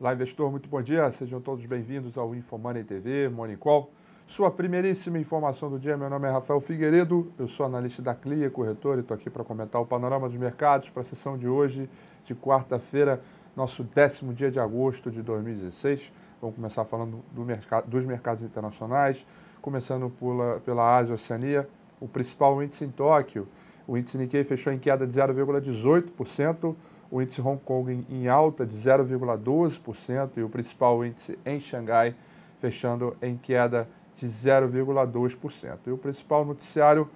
Olá, investor, muito bom dia. Sejam todos bem-vindos ao InfoMoney TV, Morning Call. Sua primeiríssima informação do dia, meu nome é Rafael Figueiredo, eu sou analista da CLIA Corretor e estou aqui para comentar o panorama dos mercados para a sessão de hoje, de quarta-feira, nosso décimo dia de agosto de 2016. Vamos começar falando do mercado, dos mercados internacionais, começando pela, pela Ásia e Oceania, o principal índice em Tóquio. O índice Nikkei fechou em queda de 0,18%, o índice Hong Kong em alta de 0,12% e o principal índice em Xangai fechando em queda de 0,2%. E o principal noticiário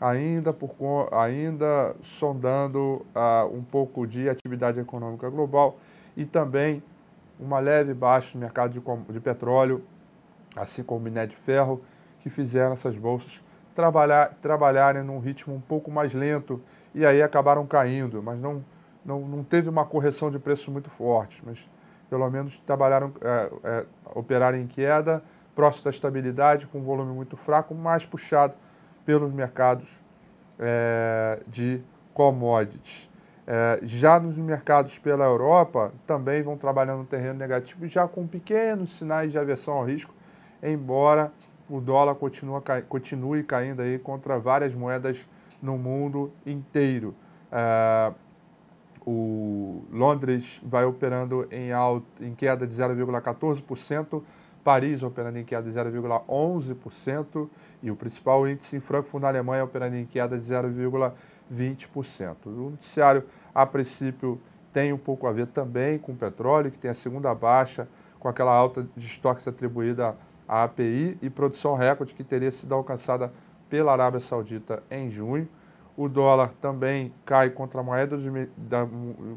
ainda, por, ainda sondando uh, um pouco de atividade econômica global e também uma leve baixa no mercado de, de petróleo, assim como minério de ferro, que fizeram essas bolsas trabalhar, trabalharem num ritmo um pouco mais lento e aí acabaram caindo, mas não não, não teve uma correção de preços muito forte, mas pelo menos trabalharam, é, é, operaram em queda, próximo da estabilidade, com volume muito fraco, mais puxado pelos mercados é, de commodities. É, já nos mercados pela Europa, também vão trabalhando no terreno negativo, já com pequenos sinais de aversão ao risco, embora o dólar continua, continue caindo aí contra várias moedas no mundo inteiro. É, o Londres vai operando em, alta, em queda de 0,14%, Paris operando em queda de 0,11% e o principal índice em Frankfurt, na Alemanha, operando em queda de 0,20%. O noticiário, a princípio, tem um pouco a ver também com o petróleo, que tem a segunda baixa, com aquela alta de estoques atribuída à API e produção recorde que teria sido alcançada pela Arábia Saudita em junho. O dólar também cai contra a, moeda de, da,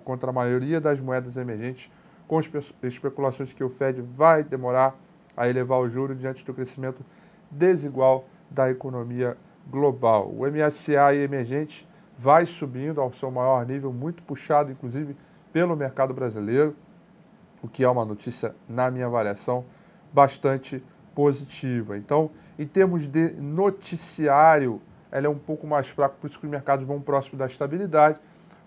contra a maioria das moedas emergentes, com especulações que o Fed vai demorar a elevar o juro diante do crescimento desigual da economia global. O MSCI emergente vai subindo ao seu maior nível, muito puxado, inclusive, pelo mercado brasileiro, o que é uma notícia, na minha avaliação, bastante positiva. Então, em termos de noticiário ela é um pouco mais fraca, por isso que os mercados vão próximo da estabilidade,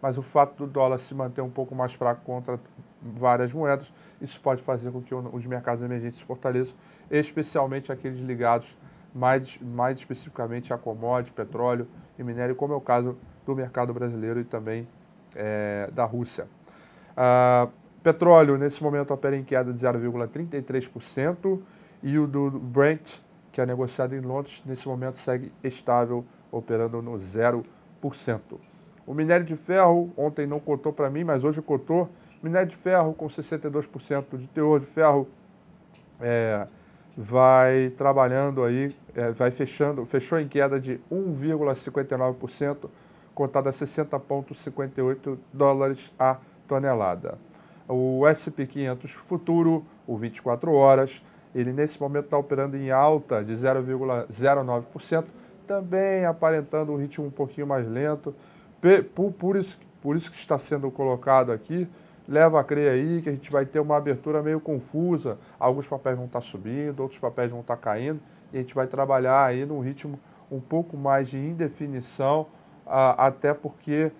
mas o fato do dólar se manter um pouco mais fraco contra várias moedas, isso pode fazer com que os mercados emergentes se fortaleçam, especialmente aqueles ligados mais, mais especificamente a commodities, petróleo e minério, como é o caso do mercado brasileiro e também é, da Rússia. Ah, petróleo, nesse momento, opera em queda de 0,33% e o do Brent que é negociado em Londres, nesse momento segue estável, operando no 0%. O minério de ferro, ontem não cotou para mim, mas hoje cotou. Minério de ferro com 62% de teor de ferro é, vai trabalhando aí, é, vai fechando, fechou em queda de 1,59%, cotado a 60,58 dólares a tonelada. O SP500 futuro, o 24 horas, ele, nesse momento, está operando em alta de 0,09%, também aparentando um ritmo um pouquinho mais lento. Por, por, isso, por isso que está sendo colocado aqui, leva a crer aí que a gente vai ter uma abertura meio confusa. Alguns papéis vão estar tá subindo, outros papéis vão estar tá caindo, e a gente vai trabalhar aí num ritmo um pouco mais de indefinição, ah, até porque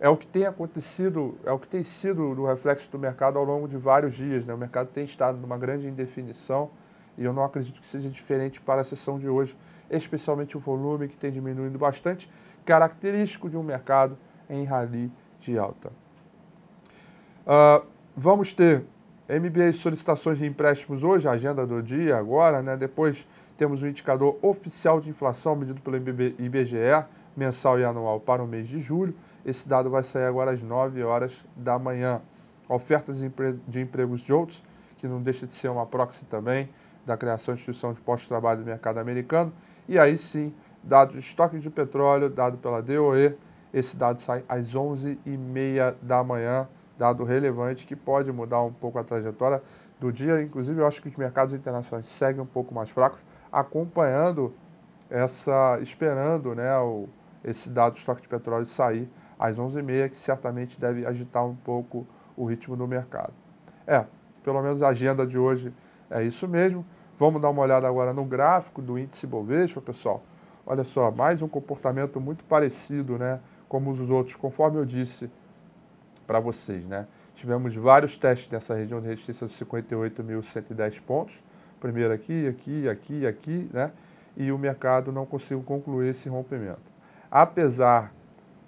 é o que tem acontecido, é o que tem sido o reflexo do mercado ao longo de vários dias. Né? O mercado tem estado numa grande indefinição e eu não acredito que seja diferente para a sessão de hoje, especialmente o volume que tem diminuindo bastante, característico de um mercado em rally de alta. Uh, vamos ter MBA solicitações de empréstimos hoje, agenda do dia agora, né? Depois temos o indicador oficial de inflação medido pelo IBGE, mensal e anual para o mês de julho. Esse dado vai sair agora às 9 horas da manhã. Ofertas de empregos de outros, que não deixa de ser uma proxy também da criação e instituição de postos de trabalho do mercado americano. E aí sim, dado de estoque de petróleo, dado pela DOE, esse dado sai às 11h30 da manhã, dado relevante que pode mudar um pouco a trajetória do dia. Inclusive, eu acho que os mercados internacionais seguem um pouco mais fracos, acompanhando essa, esperando né, o, esse dado de estoque de petróleo sair às 11h30, que certamente deve agitar um pouco o ritmo do mercado. É, pelo menos a agenda de hoje é isso mesmo. Vamos dar uma olhada agora no gráfico do índice Bovespa, pessoal. Olha só, mais um comportamento muito parecido, né, como os outros, conforme eu disse para vocês, né? Tivemos vários testes nessa região de resistência de 58.110 pontos. Primeiro aqui, aqui, aqui, aqui, né? E o mercado não conseguiu concluir esse rompimento. Apesar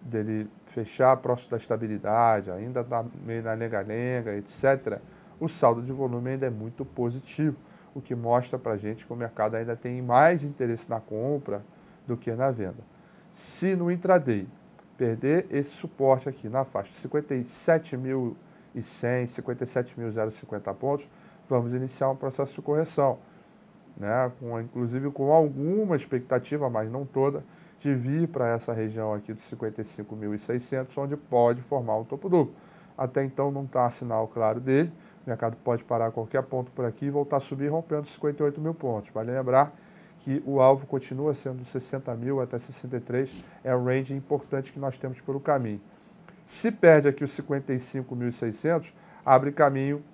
dele fechar próximo da estabilidade, ainda está meio na nega lenga etc., o saldo de volume ainda é muito positivo, o que mostra para a gente que o mercado ainda tem mais interesse na compra do que na venda. Se no intraday perder esse suporte aqui na faixa de 57.100, 57.050 pontos, vamos iniciar um processo de correção, né? com, inclusive com alguma expectativa, mas não toda, de vir para essa região aqui dos 55.600, onde pode formar um topo duplo. Até então não está sinal claro dele, o mercado pode parar a qualquer ponto por aqui e voltar a subir rompendo 58 mil pontos. Vale lembrar que o alvo continua sendo 60 mil até 63, é o range importante que nós temos pelo caminho. Se perde aqui os 55.600, abre caminho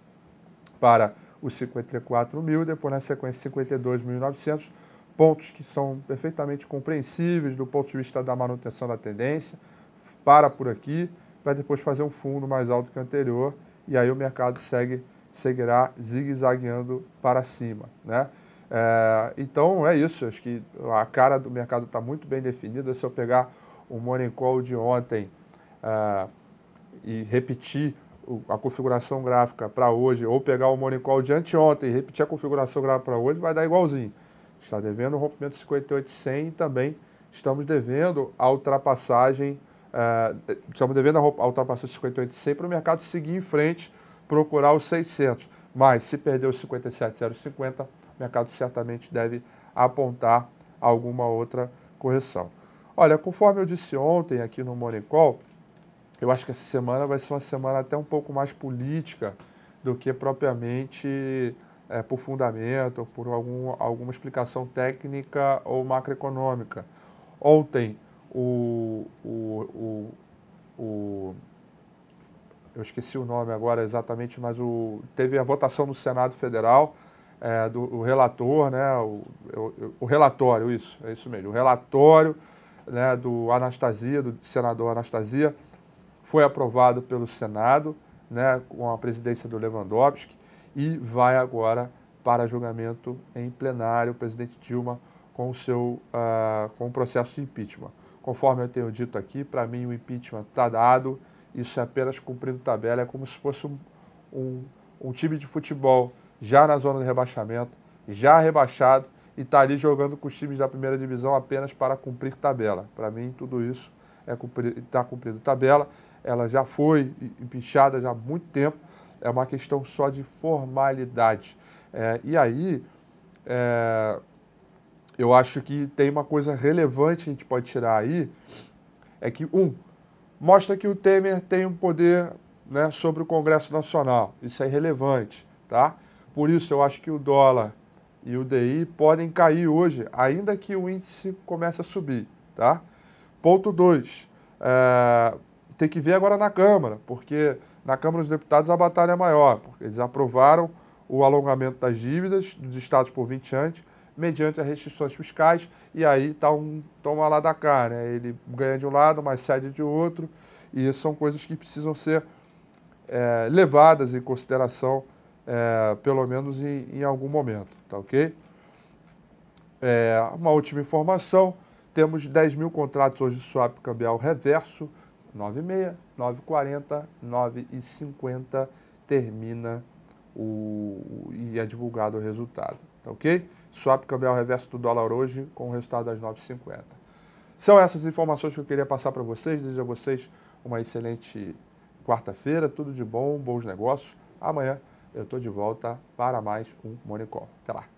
para os 54 mil, depois na sequência 52.900, pontos que são perfeitamente compreensíveis do ponto de vista da manutenção da tendência, para por aqui, vai depois fazer um fundo mais alto que o anterior e aí o mercado segue seguirá zigue-zagueando para cima, né? É, então é isso, acho que a cara do mercado está muito bem definida. Se eu pegar o morning call de ontem é, e repetir a configuração gráfica para hoje, ou pegar o morning call de anteontem e repetir a configuração gráfica para hoje, vai dar igualzinho. Está devendo o rompimento 58,100 e também estamos devendo a ultrapassagem, uh, estamos devendo a ultrapassagem 58,100 para o mercado seguir em frente, procurar os 600. Mas se perder os 57,050, o mercado certamente deve apontar alguma outra correção. Olha, conforme eu disse ontem aqui no Morning Call, eu acho que essa semana vai ser uma semana até um pouco mais política do que propriamente é, por fundamento, ou por algum, alguma explicação técnica ou macroeconômica. Ontem, o, o, o, o, eu esqueci o nome agora exatamente, mas o, teve a votação no Senado Federal é, do relator, né, o, relatório, isso, é isso mesmo, o relatório né, do Anastasia, do senador Anastasia, foi aprovado pelo Senado, né, com a presidência do Lewandowski, e vai agora para julgamento em plenário, o presidente Dilma com o seu uh, com o processo de impeachment. Conforme eu tenho dito aqui, para mim o impeachment está dado, isso é apenas cumprindo tabela, é como se fosse um, um, um time de futebol já na zona de rebaixamento, já rebaixado, e está ali jogando com os times da primeira divisão apenas para cumprir tabela. Para mim, tudo isso está é cumprir, tá cumprindo tabela. Ela já foi empichada já há muito tempo é uma questão só de formalidade. É, e aí, é, eu acho que tem uma coisa relevante que a gente pode tirar aí, é que, um, mostra que o Temer tem um poder né, sobre o Congresso Nacional. Isso é relevante, tá? Por isso, eu acho que o dólar e o DI podem cair hoje, ainda que o índice comece a subir, tá? Ponto 2, é, tem que ver agora na Câmara, porque na Câmara dos Deputados a batalha é maior, porque eles aprovaram o alongamento das dívidas dos estados por 20 anos, mediante as restrições fiscais, e aí está um toma lá da cara. né? Ele ganha de um lado, mas cede de outro, e são coisas que precisam ser é, levadas em consideração, é, pelo menos em, em, algum momento, tá ok? É, uma última informação, temos 10 mil contratos hoje de swap cambial reverso, 9h30, 9h40, 9h50 termina o, e é divulgado o resultado. Tá ok? Swap cambial reverso do dólar hoje com o resultado das 9h50. São essas informações que eu queria passar para vocês. Desejo a vocês uma excelente quarta-feira, tudo de bom, bons negócios. Amanhã eu estou de volta para mais um Monicol. Até lá!